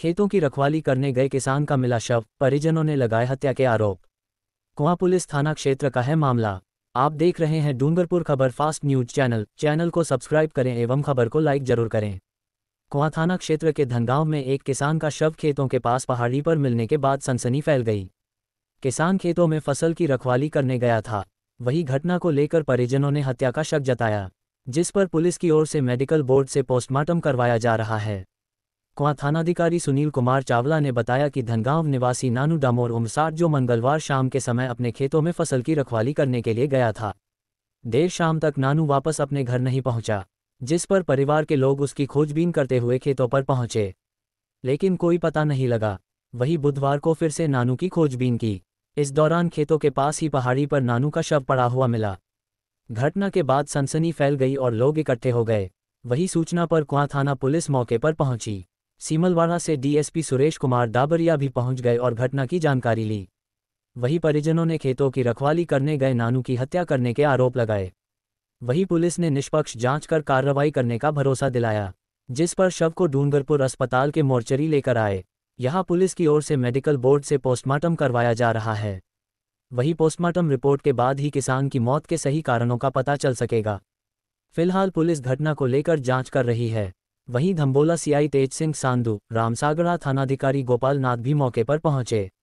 खेतों की रखवाली करने गए किसान का मिला शव परिजनों ने लगाए हत्या के आरोप कुआ पुलिस थाना क्षेत्र का है मामला आप देख रहे हैं Dungarpur Khabar fast news channel channel को सब्सक्राइब करें एवं खबर को लाइक जरूर करें कुआ थाना क्षेत्र के धनगांव में एक किसान का शव खेतों के पास पहाड़ी पर मिलने के बाद सनसनी फैल गई किसान खेतों में फसल की रखवाली करने गया था वही घटना को लेकर परिजनों ने हत्या का शक जताया जिस पर पुलिस की ओर से मेडिकल बोर्ड से पोस्टमार्टम करवाया जा रहा है कुआ थानाधिकारी सुनील कुमार चावला ने बताया कि धनगांव निवासी नानू डामोर उमसाट जो मंगलवार शाम के समय अपने खेतों में फसल की रखवाली करने के लिए गया था देर शाम तक नानू वापस अपने घर नहीं पहुंचा जिस पर परिवार के लोग उसकी खोजबीन करते हुए खेतों पर पहुंचे लेकिन कोई पता नहीं लगा वही बुधवार को फिर से नानू की खोजबीन की इस दौरान खेतों के पास ही पहाड़ी पर नानू का शव पड़ा हुआ मिला घटना के बाद सनसनी फैल गई और लोग इकट्ठे हो गए वही सूचना पर कुआ थाना पुलिस मौके पर पहुंची सीमलवाड़ा से डीएसपी सुरेश कुमार दाबरिया भी पहुंच गए और घटना की जानकारी ली वहीं परिजनों ने खेतों की रखवाली करने गए नानू की हत्या करने के आरोप लगाए वहीं पुलिस ने निष्पक्ष जांच कर कार्रवाई करने का भरोसा दिलाया जिस पर शव को डूंगरपुर अस्पताल के मोर्चरी लेकर आए यहां पुलिस की ओर से मेडिकल बोर्ड से पोस्टमार्टम करवाया जा रहा है वहीं पोस्टमार्टम रिपोर्ट के बाद ही किसान की मौत के सही कारणों का पता चल सकेगा फिलहाल पुलिस घटना को लेकर जांच कर रही है वहीं धम्बोला सीआई तेज सिंह सांधु रामसागरा थानाधिकारी गोपाल नाथ भी मौके पर पहुंचे